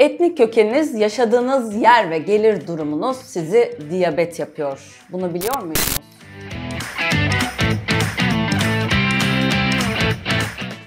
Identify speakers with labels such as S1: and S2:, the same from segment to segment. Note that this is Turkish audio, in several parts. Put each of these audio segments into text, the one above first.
S1: Etnik kökeniniz, yaşadığınız yer ve gelir durumunuz sizi diyabet yapıyor. Bunu biliyor muydunuz?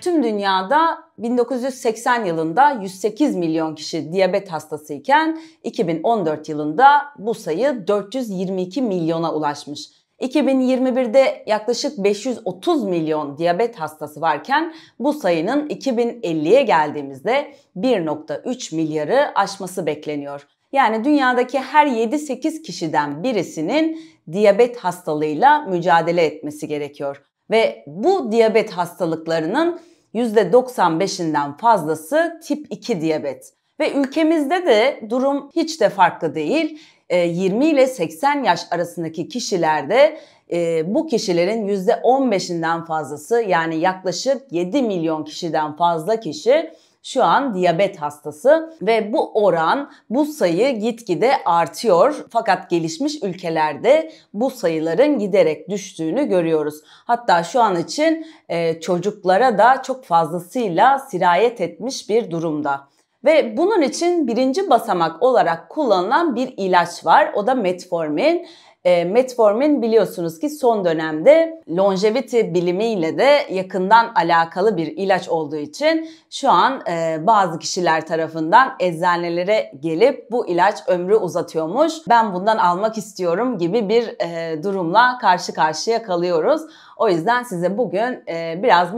S1: Tüm dünyada 1980 yılında 108 milyon kişi diyabet hastasıyken 2014 yılında bu sayı 422 milyona ulaşmış. 2021'de yaklaşık 530 milyon diyabet hastası varken bu sayının 2050'ye geldiğimizde 1.3 milyarı aşması bekleniyor. Yani dünyadaki her 7-8 kişiden birisinin diyabet hastalığıyla mücadele etmesi gerekiyor. Ve bu diyabet hastalıklarının %95'inden fazlası tip 2 diyabet. Ve ülkemizde de durum hiç de farklı değil. 20 e, ile 80 yaş arasındaki kişilerde e, bu kişilerin %15'inden fazlası yani yaklaşık 7 milyon kişiden fazla kişi şu an diyabet hastası ve bu oran, bu sayı gitgide artıyor. Fakat gelişmiş ülkelerde bu sayıların giderek düştüğünü görüyoruz. Hatta şu an için e, çocuklara da çok fazlasıyla sirayet etmiş bir durumda. Ve bunun için birinci basamak olarak kullanılan bir ilaç var. O da metformin. E, metformin biliyorsunuz ki son dönemde longevity bilimiyle de yakından alakalı bir ilaç olduğu için şu an e, bazı kişiler tarafından eczanelere gelip bu ilaç ömrü uzatıyormuş. Ben bundan almak istiyorum gibi bir e, durumla karşı karşıya kalıyoruz. O yüzden size bugün e, biraz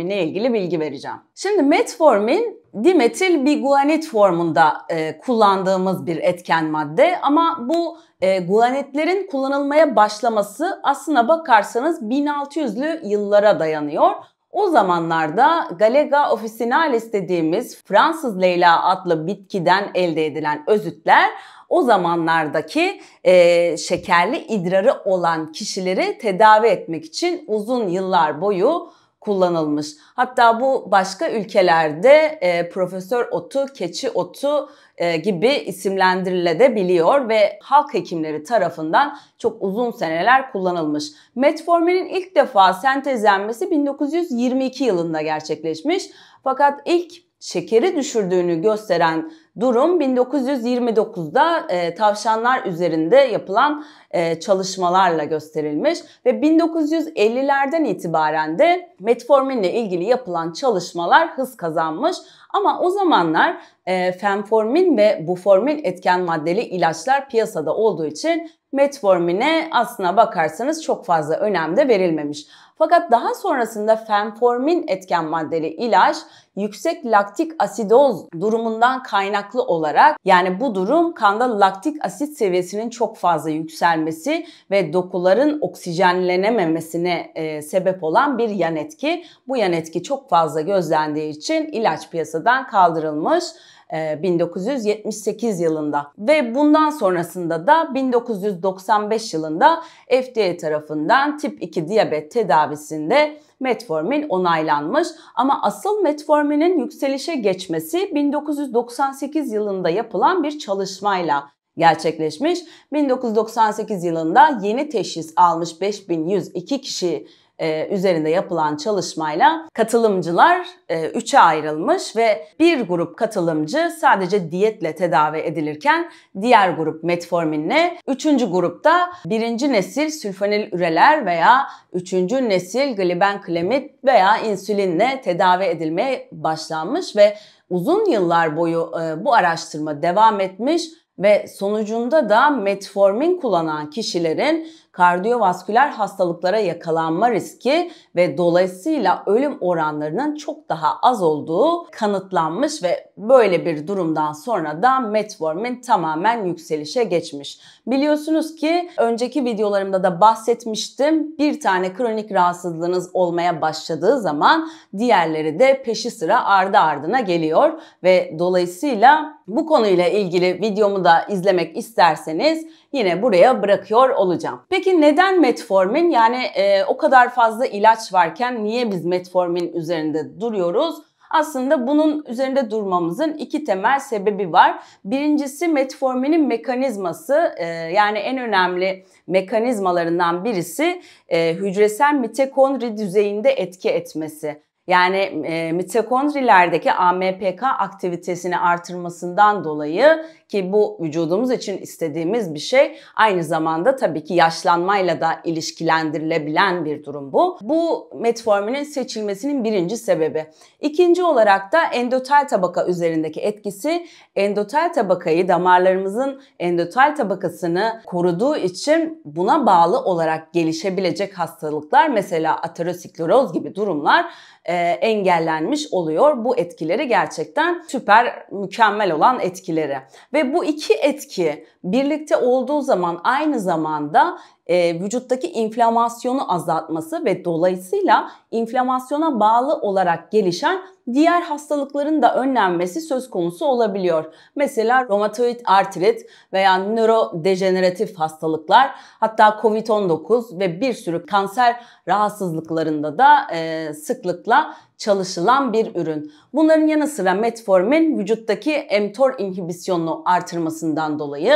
S1: ile ilgili bilgi vereceğim. Şimdi metformin dimetil biguanit formunda e, kullandığımız bir etken madde ama bu e, guanitlerin kullanılmaya başlaması aslına bakarsanız 1600'lü yıllara dayanıyor. O zamanlarda Galega officinalis dediğimiz Fransız Leyla adlı bitkiden elde edilen özütler o zamanlardaki e, şekerli idrarı olan kişileri tedavi etmek için uzun yıllar boyu kullanılmış. Hatta bu başka ülkelerde e, profesör otu, keçi otu e, gibi isimlendirilebiliyor ve halk hekimleri tarafından çok uzun seneler kullanılmış. Metforminin ilk defa sentezlenmesi 1922 yılında gerçekleşmiş. Fakat ilk şekeri düşürdüğünü gösteren durum 1929'da e, tavşanlar üzerinde yapılan e, çalışmalarla gösterilmiş ve 1950'lerden itibaren de metforminle ilgili yapılan çalışmalar hız kazanmış. Ama o zamanlar e, fenformin ve buformin etken maddeli ilaçlar piyasada olduğu için metformine aslına bakarsanız çok fazla önem de verilmemiş. Fakat daha sonrasında fenformin etken maddeli ilaç yüksek laktik asidoz durumundan kaynaklı olarak yani bu durum kanda laktik asit seviyesinin çok fazla yükselmesi ve dokuların oksijenlenememesine e, sebep olan bir yan etki. Bu yan etki çok fazla gözlendiği için ilaç piyasadan kaldırılmış 1978 e, yılında ve bundan sonrasında da 1995 yılında FDA tarafından tip 2 diyabet tedavisinde metformin onaylanmış ama asıl metforminin yükselişe geçmesi 1998 yılında yapılan bir çalışmayla gerçekleşmiş. 1998 yılında yeni teşhis almış 5102 kişi e, üzerinde yapılan çalışmayla katılımcılar e, üçe ayrılmış ve bir grup katılımcı sadece diyetle tedavi edilirken diğer grup metforminle, üçüncü grupta birinci nesil sülfanil üreler veya üçüncü nesil glibenklemit veya insülinle tedavi edilmeye başlanmış ve uzun yıllar boyu e, bu araştırma devam etmiş ve sonucunda da metformin kullanan kişilerin kardiyovasküler hastalıklara yakalanma riski ve dolayısıyla ölüm oranlarının çok daha az olduğu kanıtlanmış ve böyle bir durumdan sonra da metformin tamamen yükselişe geçmiş. Biliyorsunuz ki önceki videolarımda da bahsetmiştim. Bir tane kronik rahatsızlığınız olmaya başladığı zaman diğerleri de peşi sıra ardı ardına geliyor ve dolayısıyla bu konuyla ilgili videomu da izlemek isterseniz yine buraya bırakıyor olacağım. Peki neden metformin? Yani e, o kadar fazla ilaç varken niye biz metformin üzerinde duruyoruz? Aslında bunun üzerinde durmamızın iki temel sebebi var. Birincisi metforminin mekanizması e, yani en önemli mekanizmalarından birisi e, hücresel mitokondri düzeyinde etki etmesi. Yani e, mitokondrilerdeki AMPK aktivitesini artırmasından dolayı ki bu vücudumuz için istediğimiz bir şey. Aynı zamanda tabii ki yaşlanmayla da ilişkilendirilebilen bir durum bu. Bu metforminin seçilmesinin birinci sebebi. İkinci olarak da endotel tabaka üzerindeki etkisi endotel tabakayı damarlarımızın endotel tabakasını koruduğu için buna bağlı olarak gelişebilecek hastalıklar mesela ateroskleroz gibi durumlar e, engellenmiş oluyor. Bu etkileri gerçekten süper mükemmel olan etkileri. Ve ve bu iki etki birlikte olduğu zaman aynı zamanda e, vücuttaki inflamasyonu azaltması ve dolayısıyla inflamasyona bağlı olarak gelişen diğer hastalıkların da önlenmesi söz konusu olabiliyor. Mesela romatoid artrit veya nörodejeneratif hastalıklar hatta COVID-19 ve bir sürü kanser rahatsızlıklarında da e, sıklıkla çalışılan bir ürün. Bunların yanı sıra metformin vücuttaki mTOR inhibisyonunu artırmasından dolayı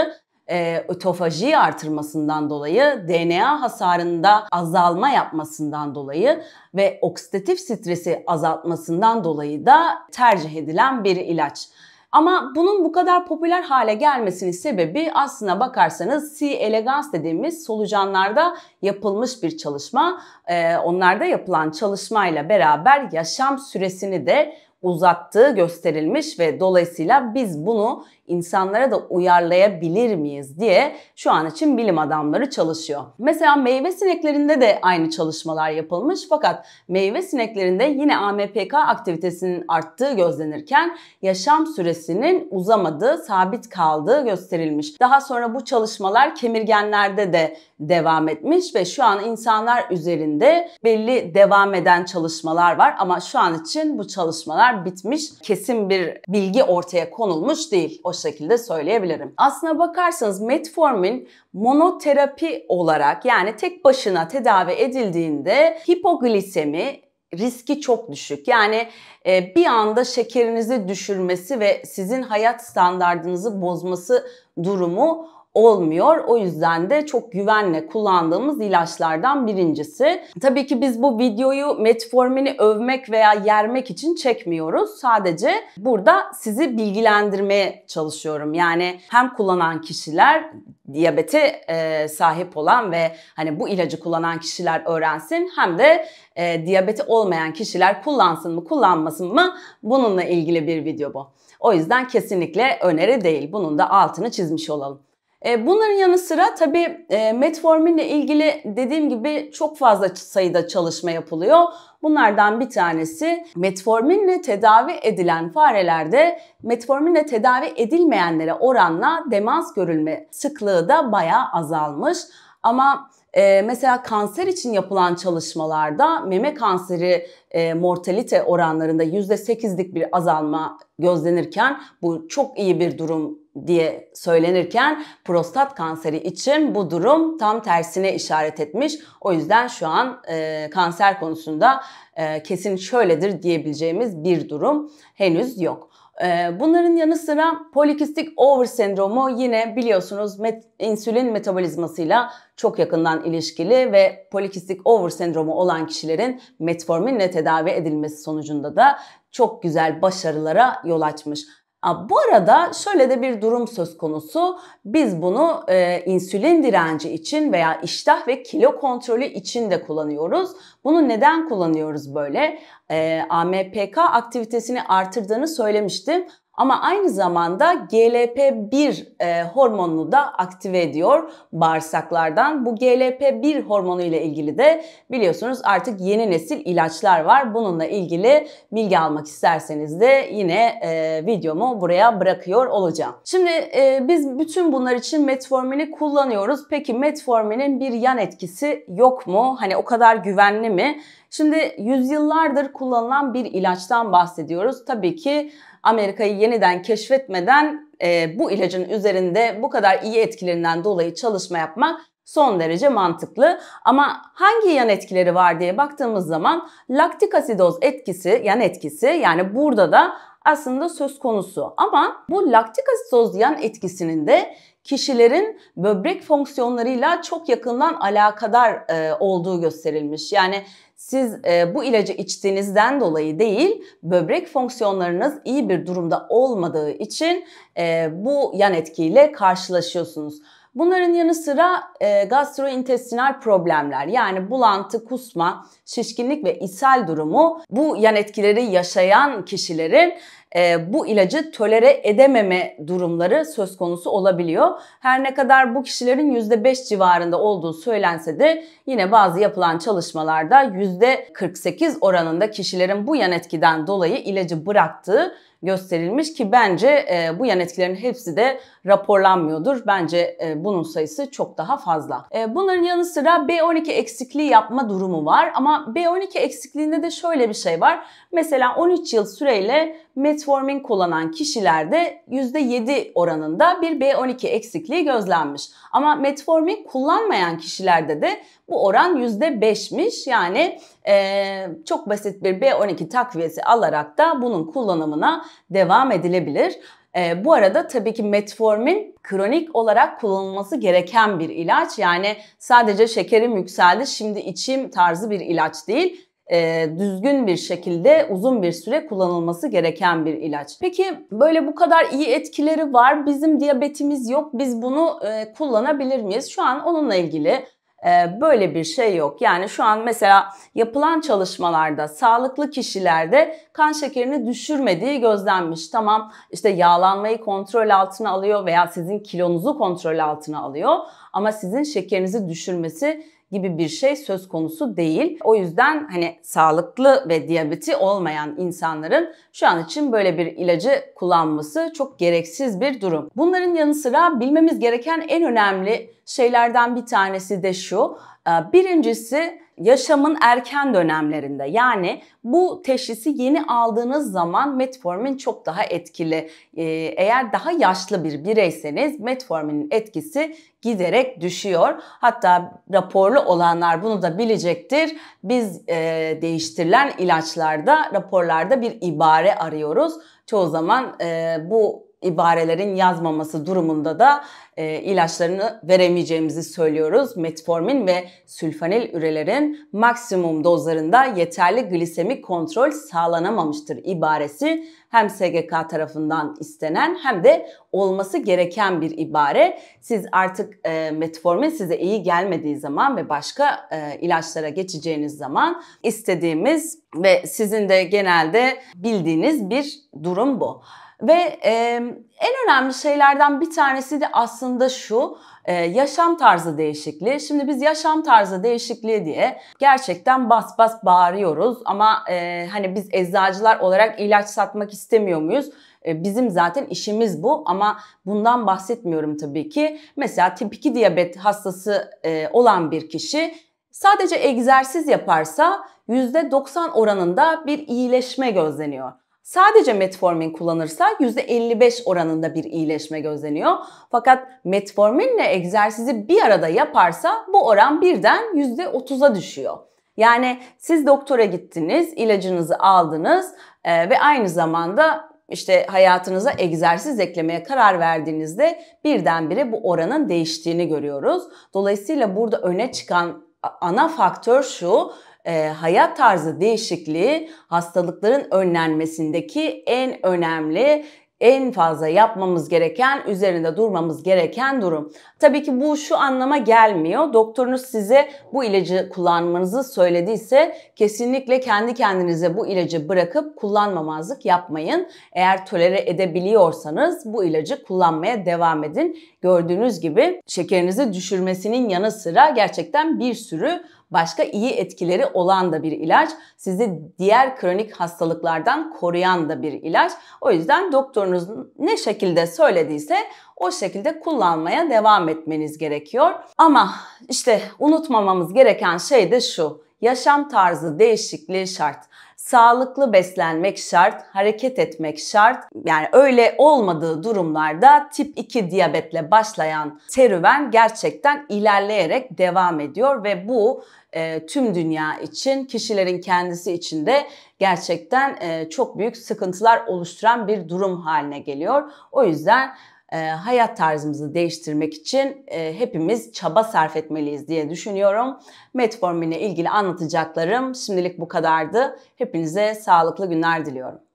S1: e, ötofajiyi artırmasından dolayı, DNA hasarında azalma yapmasından dolayı ve oksidatif stresi azaltmasından dolayı da tercih edilen bir ilaç. Ama bunun bu kadar popüler hale gelmesinin sebebi aslına bakarsanız C. elegans dediğimiz solucanlarda yapılmış bir çalışma. Ee, onlarda yapılan çalışmayla beraber yaşam süresini de uzattığı gösterilmiş ve dolayısıyla biz bunu insanlara da uyarlayabilir miyiz diye şu an için bilim adamları çalışıyor. Mesela meyve sineklerinde de aynı çalışmalar yapılmış fakat meyve sineklerinde yine AMPK aktivitesinin arttığı gözlenirken yaşam süresinin uzamadığı, sabit kaldığı gösterilmiş. Daha sonra bu çalışmalar kemirgenlerde de devam etmiş ve şu an insanlar üzerinde belli devam eden çalışmalar var ama şu an için bu çalışmalar bitmiş. Kesin bir bilgi ortaya konulmuş değil. O şekilde söyleyebilirim. Aslına bakarsanız metformin monoterapi olarak yani tek başına tedavi edildiğinde hipoglisemi riski çok düşük. Yani e, bir anda şekerinizi düşürmesi ve sizin hayat standartınızı bozması durumu olmuyor. O yüzden de çok güvenle kullandığımız ilaçlardan birincisi. Tabii ki biz bu videoyu metformini övmek veya yermek için çekmiyoruz. Sadece burada sizi bilgilendirmeye çalışıyorum. Yani hem kullanan kişiler diyabete e, sahip olan ve hani bu ilacı kullanan kişiler öğrensin hem de e, diyabeti olmayan kişiler kullansın mı kullanmasın mı bununla ilgili bir video bu. O yüzden kesinlikle öneri değil. Bunun da altını çizmiş olalım. E, bunların yanı sıra tabii e, metforminle ilgili dediğim gibi çok fazla sayıda çalışma yapılıyor. Bunlardan bir tanesi metforminle tedavi edilen farelerde metforminle tedavi edilmeyenlere oranla demans görülme sıklığı da bayağı azalmış. Ama e, mesela kanser için yapılan çalışmalarda meme kanseri e, mortalite oranlarında %8'lik bir azalma gözlenirken bu çok iyi bir durum diye söylenirken prostat kanseri için bu durum tam tersine işaret etmiş. O yüzden şu an e, kanser konusunda e, kesin şöyledir diyebileceğimiz bir durum henüz yok. Ee, bunların yanı sıra polikistik over sendromu yine biliyorsunuz met insülin metabolizmasıyla çok yakından ilişkili ve polikistik over sendromu olan kişilerin metforminle tedavi edilmesi sonucunda da çok güzel başarılara yol açmış. Bu arada şöyle de bir durum söz konusu. Biz bunu e, insülin direnci için veya iştah ve kilo kontrolü için de kullanıyoruz. Bunu neden kullanıyoruz böyle? E, AMPK aktivitesini artırdığını söylemiştim. Ama aynı zamanda GLP-1 e, hormonunu da aktive ediyor bağırsaklardan. Bu GLP-1 hormonu ile ilgili de biliyorsunuz artık yeni nesil ilaçlar var. Bununla ilgili bilgi almak isterseniz de yine e, videomu buraya bırakıyor olacağım. Şimdi e, biz bütün bunlar için metformini kullanıyoruz. Peki metforminin bir yan etkisi yok mu? Hani o kadar güvenli mi? Şimdi yüzyıllardır kullanılan bir ilaçtan bahsediyoruz. Tabii ki Amerika'yı yeniden keşfetmeden e, bu ilacın üzerinde bu kadar iyi etkilerinden dolayı çalışma yapmak son derece mantıklı. Ama hangi yan etkileri var diye baktığımız zaman laktik asidoz etkisi, yan etkisi yani burada da aslında söz konusu. Ama bu laktik asit yan etkisinin de kişilerin böbrek fonksiyonlarıyla çok yakından alakadar e, olduğu gösterilmiş. Yani siz e, bu ilacı içtiğinizden dolayı değil, böbrek fonksiyonlarınız iyi bir durumda olmadığı için e, bu yan etkiyle karşılaşıyorsunuz. Bunların yanı sıra e, gastrointestinal problemler yani bulantı, kusma, şişkinlik ve ishal durumu bu yan etkileri yaşayan kişilerin e, bu ilacı tolere edememe durumları söz konusu olabiliyor. Her ne kadar bu kişilerin %5 civarında olduğu söylense de yine bazı yapılan çalışmalarda %48 oranında kişilerin bu yan etkiden dolayı ilacı bıraktığı gösterilmiş ki bence e, bu yan etkilerin hepsi de raporlanmıyordur. Bence e, bunun sayısı çok daha fazla. E, bunların yanı sıra B12 eksikliği yapma durumu var ama B12 eksikliğinde de şöyle bir şey var. Mesela 13 yıl süreyle metformin kullanan kişilerde %7 oranında bir B12 eksikliği gözlenmiş. Ama metformin kullanmayan kişilerde de bu oran %5'miş. Yani e, çok basit bir B12 takviyesi alarak da bunun kullanımına devam edilebilir. E, bu arada tabii ki metformin kronik olarak kullanılması gereken bir ilaç. Yani sadece şekerim yükseldi şimdi içim tarzı bir ilaç değil e, düzgün bir şekilde uzun bir süre kullanılması gereken bir ilaç. Peki böyle bu kadar iyi etkileri var, bizim diyabetimiz yok, biz bunu e, kullanabilir miyiz? Şu an onunla ilgili ee, böyle bir şey yok. Yani şu an mesela yapılan çalışmalarda sağlıklı kişilerde kan şekerini düşürmediği gözlenmiş. Tamam işte yağlanmayı kontrol altına alıyor veya sizin kilonuzu kontrol altına alıyor ama sizin şekerinizi düşürmesi gibi bir şey söz konusu değil. O yüzden hani sağlıklı ve diyabeti olmayan insanların şu an için böyle bir ilacı kullanması çok gereksiz bir durum. Bunların yanı sıra bilmemiz gereken en önemli şeylerden bir tanesi de şu. Ee, birincisi yaşamın erken dönemlerinde yani bu teşhisi yeni aldığınız zaman metformin çok daha etkili. Ee, eğer daha yaşlı bir bireyseniz metforminin etkisi giderek düşüyor. Hatta raporlu olanlar bunu da bilecektir. Biz e, değiştirilen ilaçlarda raporlarda bir ibare arıyoruz. Çoğu zaman e, bu ibarelerin yazmaması durumunda da e, ilaçlarını veremeyeceğimizi söylüyoruz. Metformin ve sülfanil ürelerin maksimum dozlarında yeterli glisemik kontrol sağlanamamıştır ibaresi hem SGK tarafından istenen hem de olması gereken bir ibare. Siz artık e, metformin size iyi gelmediği zaman ve başka e, ilaçlara geçeceğiniz zaman istediğimiz ve sizin de genelde bildiğiniz bir durum bu. Ve e, en önemli şeylerden bir tanesi de aslında şu e, yaşam tarzı değişikliği. Şimdi biz yaşam tarzı değişikliği diye gerçekten bas bas bağırıyoruz ama e, hani biz eczacılar olarak ilaç satmak istemiyor muyuz? Bizim zaten işimiz bu ama bundan bahsetmiyorum tabii ki. Mesela tip 2 diyabet hastası olan bir kişi sadece egzersiz yaparsa %90 oranında bir iyileşme gözleniyor. Sadece metformin kullanırsa %55 oranında bir iyileşme gözleniyor. Fakat metforminle egzersizi bir arada yaparsa bu oran birden %30'a düşüyor. Yani siz doktora gittiniz, ilacınızı aldınız e, ve aynı zamanda işte hayatınıza egzersiz eklemeye karar verdiğinizde birdenbire bu oranın değiştiğini görüyoruz. Dolayısıyla burada öne çıkan ana faktör şu, e, hayat tarzı değişikliği hastalıkların önlenmesindeki en önemli en fazla yapmamız gereken, üzerinde durmamız gereken durum. Tabii ki bu şu anlama gelmiyor. Doktorunuz size bu ilacı kullanmanızı söylediyse kesinlikle kendi kendinize bu ilacı bırakıp kullanmamazlık yapmayın. Eğer tolere edebiliyorsanız bu ilacı kullanmaya devam edin. Gördüğünüz gibi şekerinizi düşürmesinin yanı sıra gerçekten bir sürü başka iyi etkileri olan da bir ilaç. Sizi diğer kronik hastalıklardan koruyan da bir ilaç. O yüzden doktorunuz ne şekilde söylediyse o şekilde kullanmaya devam etmeniz gerekiyor. Ama işte unutmamamız gereken şey de şu. Yaşam tarzı değişikliği şart. Sağlıklı beslenmek şart, hareket etmek şart. Yani öyle olmadığı durumlarda tip 2 diyabetle başlayan serüven gerçekten ilerleyerek devam ediyor ve bu e, tüm dünya için, kişilerin kendisi için de gerçekten e, çok büyük sıkıntılar oluşturan bir durum haline geliyor. O yüzden e, hayat tarzımızı değiştirmek için e, hepimiz çaba sarf etmeliyiz diye düşünüyorum. Metforminle ilgili anlatacaklarım şimdilik bu kadardı. Hepinize sağlıklı günler diliyorum.